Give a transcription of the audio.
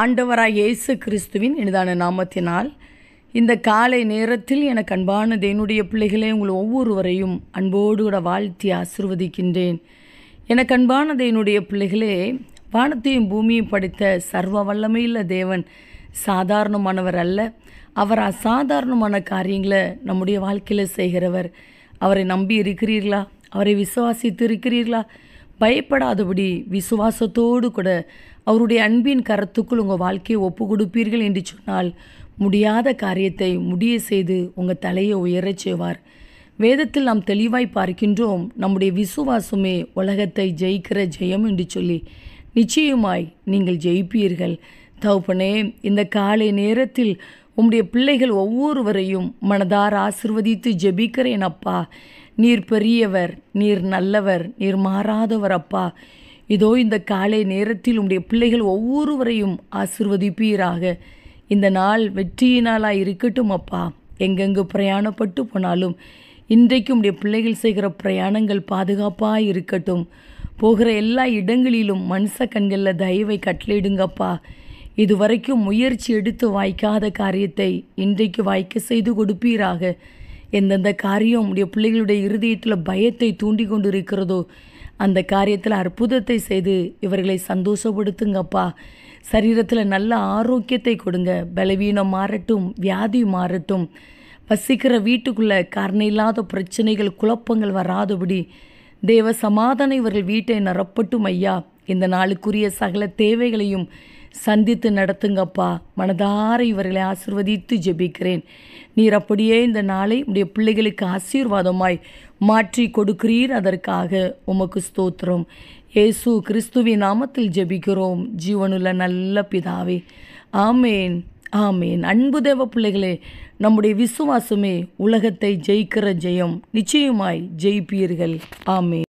ஆண்டவராக இயேசு கிறிஸ்துவின் இனிதான நாமத்தினால் இந்த காலை நேரத்தில் எனக்கு அன்பான தேனுடைய பிள்ளைகளே உங்கள் ஒவ்வொருவரையும் அன்போடு கூட வாழ்த்தி ஆசிர்வதிக்கின்றேன் எனக்கு அன்பான தேனுடைய பிள்ளைகளே வானத்தையும் பூமியும் படித்த சர்வ வல்லமையில் தேவன் சாதாரணமானவர் அல்ல அவர் அசாதாரணமான காரியங்களை நம்முடைய வாழ்க்கையில் செய்கிறவர் அவரை நம்பி இருக்கிறீர்களா அவரை விசுவாசித்து இருக்கிறீர்களா பயப்படாதபடி விசுவாசத்தோடு கூட அவருடைய அன்பின் கரத்துக்குள் உங்கள் வாழ்க்கையை ஒப்பு கொடுப்பீர்கள் என்று சொன்னால் முடியாத காரியத்தை முடிய செய்து உங்கள் தலையை உயரச் செய்வார் வேதத்தில் நாம் தெளிவாய் பார்க்கின்றோம் நம்முடைய விசுவாசமே உலகத்தை ஜெயிக்கிற ஜெயம் என்று சொல்லி நிச்சயமாய் நீங்கள் ஜெயிப்பீர்கள் தகப்பனே இந்த காலை நேரத்தில் உம்முடைய பிள்ளைகள் ஒவ்வொருவரையும் மனதார ஆசிர்வதித்து ஜெபிக்கிறேன் அப்பா நீர் பெரியவர் நீர் நல்லவர் நீர் மாறாதவர் அப்பா இதோ இந்த காலை நேரத்தில் உம்முடைய பிள்ளைகள் ஒவ்வொருவரையும் ஆசிர்வதிப்பீராக இந்த நாள் வெற்றியினாலாக இருக்கட்டும் அப்பா எங்கெங்கு பிரயாணப்பட்டு போனாலும் இன்றைக்கு உடைய பிள்ளைகள் செய்கிற பிரயாணங்கள் பாதுகாப்பாக இருக்கட்டும் போகிற எல்லா இடங்களிலும் மனுஷ கண்களில் தயவை கட்டளிடுங்கப்பா இதுவரைக்கும் முயற்சி எடுத்து வாய்க்காத காரியத்தை இன்றைக்கு வாய்க்க செய்து கொடுப்பீராக எந்தெந்த காரியம் உடைய பிள்ளைகளுடைய இருதயத்தில் பயத்தை தூண்டி கொண்டு இருக்கிறதோ அந்த காரியத்தில் அற்புதத்தை செய்து இவர்களை சந்தோஷப்படுத்துங்கப்பா சரீரத்தில் நல்ல ஆரோக்கியத்தை கொடுங்க பலவீனம் மாறட்டும் வியாதி மாறட்டும் வசிக்கிற வீட்டுக்குள்ளே காரணம் இல்லாத பிரச்சனைகள் குழப்பங்கள் வராதபடி தேவ சமாதான இவர்கள் வீட்டை நிரப்பட்டும் ஐயா இந்த நாளுக்குரிய சகல தேவைகளையும் சந்தித்து நடத்துங்கப்பா மனதார இவர்களை ஆசிர்வதித்து ஜெபிக்கிறேன் நீர் அப்படியே இந்த நாளை உடைய பிள்ளைகளுக்கு ஆசீர்வாதமாய் மாற்றி கொடுக்கிறீர் அதற்காக உமக்கு ஸ்தோத்திரம் ஏசு கிறிஸ்துவின் நாமத்தில் ஜெபிக்கிறோம் ஜீவனுள்ள நல்ல பிதாவே ஆமேன் ஆமேன் அன்பு தேவ பிள்ளைகளே நம்முடைய விசுவாசமே உலகத்தை ஜெயிக்கிற ஜெயம் நிச்சயமாய் ஜெயிப்பீர்கள் ஆமேன்